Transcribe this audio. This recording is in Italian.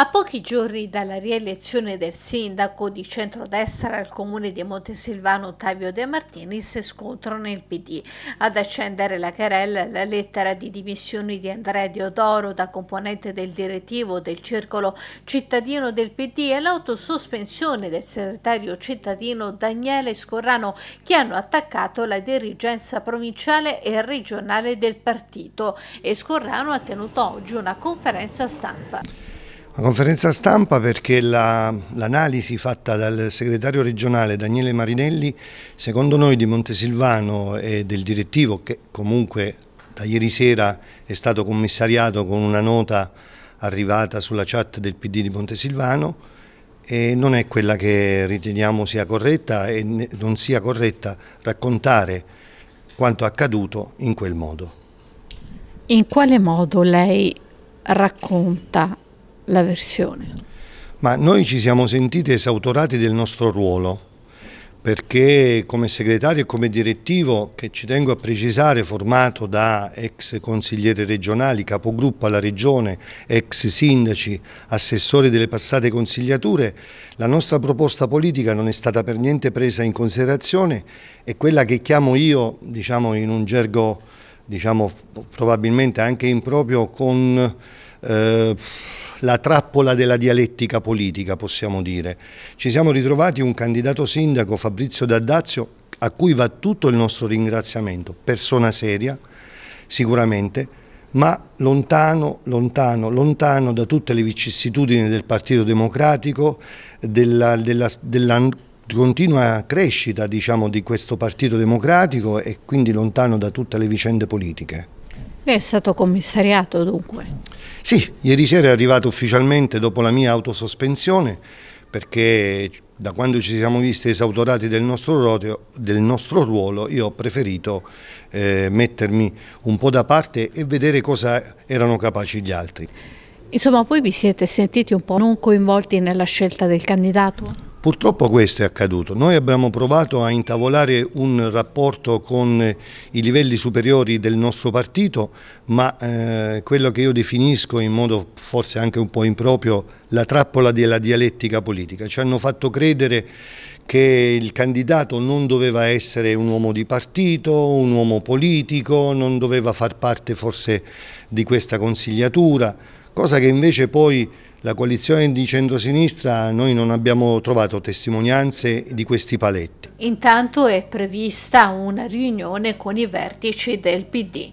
A pochi giorni dalla rielezione del sindaco di centrodestra al comune di Montesilvano Ottavio De Martini si scontrano il PD. Ad accendere la querella la lettera di dimissioni di Andrea Diodoro da componente del direttivo del circolo cittadino del PD e l'autosospensione del segretario cittadino Daniele Scorrano che hanno attaccato la dirigenza provinciale e regionale del partito e Scorrano ha tenuto oggi una conferenza stampa. La conferenza stampa perché l'analisi la, fatta dal segretario regionale Daniele Marinelli, secondo noi di Montesilvano e del direttivo che comunque da ieri sera è stato commissariato con una nota arrivata sulla chat del PD di Montesilvano, non è quella che riteniamo sia corretta e non sia corretta raccontare quanto accaduto in quel modo. In quale modo lei racconta la versione. Ma noi ci siamo sentiti esautorati del nostro ruolo perché come segretario e come direttivo, che ci tengo a precisare, formato da ex consiglieri regionali, capogruppo alla regione, ex sindaci, assessori delle passate consigliature, la nostra proposta politica non è stata per niente presa in considerazione e quella che chiamo io, diciamo in un gergo diciamo, probabilmente anche improprio, con eh, la trappola della dialettica politica, possiamo dire. Ci siamo ritrovati un candidato sindaco, Fabrizio Daddazio, a cui va tutto il nostro ringraziamento, persona seria sicuramente, ma lontano, lontano, lontano da tutte le vicissitudini del Partito Democratico, della, della, della continua crescita diciamo, di questo Partito Democratico e quindi lontano da tutte le vicende politiche. È stato commissariato dunque? Sì, ieri sera è arrivato ufficialmente dopo la mia autosospensione perché da quando ci siamo visti esautorati del nostro, ruolo, del nostro ruolo io ho preferito eh, mettermi un po' da parte e vedere cosa erano capaci gli altri. Insomma, poi vi siete sentiti un po' non coinvolti nella scelta del candidato? Purtroppo questo è accaduto. Noi abbiamo provato a intavolare un rapporto con i livelli superiori del nostro partito, ma eh, quello che io definisco in modo forse anche un po' improprio la trappola della dialettica politica. Ci hanno fatto credere che il candidato non doveva essere un uomo di partito, un uomo politico, non doveva far parte forse di questa consigliatura cosa che invece poi la coalizione di centrosinistra noi non abbiamo trovato testimonianze di questi paletti. Intanto è prevista una riunione con i vertici del PD.